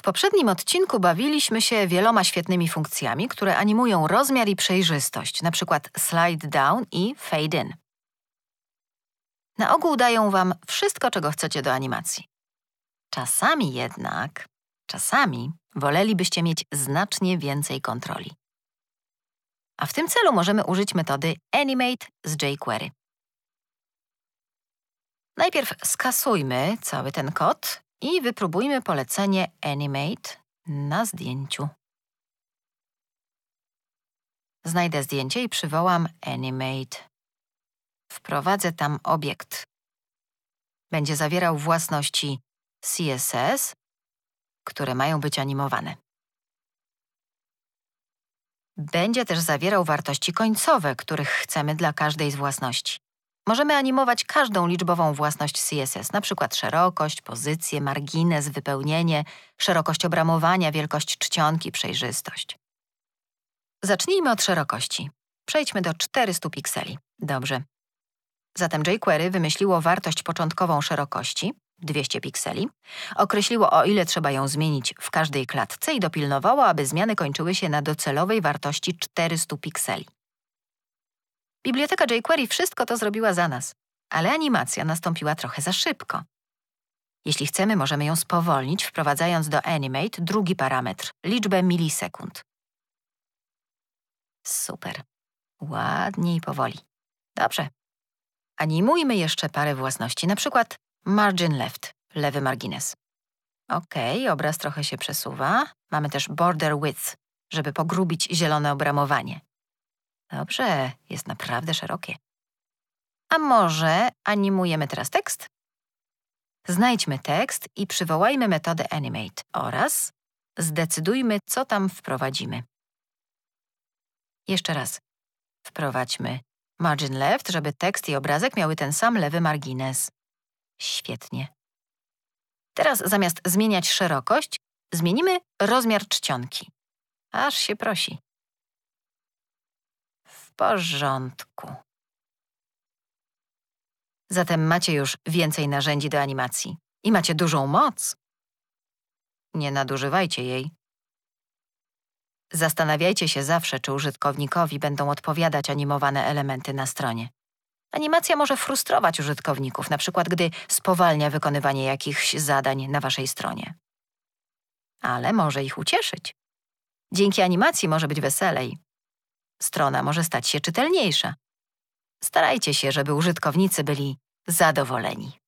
W poprzednim odcinku bawiliśmy się wieloma świetnymi funkcjami, które animują rozmiar i przejrzystość, np. slide down i fade in. Na ogół dają Wam wszystko, czego chcecie do animacji. Czasami jednak, czasami wolelibyście mieć znacznie więcej kontroli. A w tym celu możemy użyć metody Animate z jQuery. Najpierw skasujmy cały ten kod i wypróbujmy polecenie Animate na zdjęciu. Znajdę zdjęcie i przywołam Animate. Wprowadzę tam obiekt. Będzie zawierał własności CSS, które mają być animowane. Będzie też zawierał wartości końcowe, których chcemy dla każdej z własności. Możemy animować każdą liczbową własność CSS, np. szerokość, pozycję, margines, wypełnienie, szerokość obramowania, wielkość czcionki, przejrzystość. Zacznijmy od szerokości. Przejdźmy do 400 pikseli. Dobrze. Zatem jQuery wymyśliło wartość początkową szerokości, 200 pikseli, określiło o ile trzeba ją zmienić w każdej klatce i dopilnowało, aby zmiany kończyły się na docelowej wartości 400 pikseli. Biblioteka jQuery wszystko to zrobiła za nas, ale animacja nastąpiła trochę za szybko. Jeśli chcemy, możemy ją spowolnić, wprowadzając do Animate drugi parametr liczbę milisekund. Super. Ładnie i powoli. Dobrze. Animujmy jeszcze parę własności, na przykład margin left, lewy margines. OK, obraz trochę się przesuwa. Mamy też border width, żeby pogrubić zielone obramowanie. Dobrze, jest naprawdę szerokie. A może animujemy teraz tekst? Znajdźmy tekst i przywołajmy metodę animate oraz zdecydujmy, co tam wprowadzimy. Jeszcze raz. Wprowadźmy margin left, żeby tekst i obrazek miały ten sam lewy margines. Świetnie. Teraz zamiast zmieniać szerokość, zmienimy rozmiar czcionki. Aż się prosi porządku. Zatem macie już więcej narzędzi do animacji i macie dużą moc. Nie nadużywajcie jej. Zastanawiajcie się zawsze, czy użytkownikowi będą odpowiadać animowane elementy na stronie. Animacja może frustrować użytkowników, na przykład gdy spowalnia wykonywanie jakichś zadań na waszej stronie. Ale może ich ucieszyć. Dzięki animacji może być weselej, strona może stać się czytelniejsza. Starajcie się, żeby użytkownicy byli zadowoleni.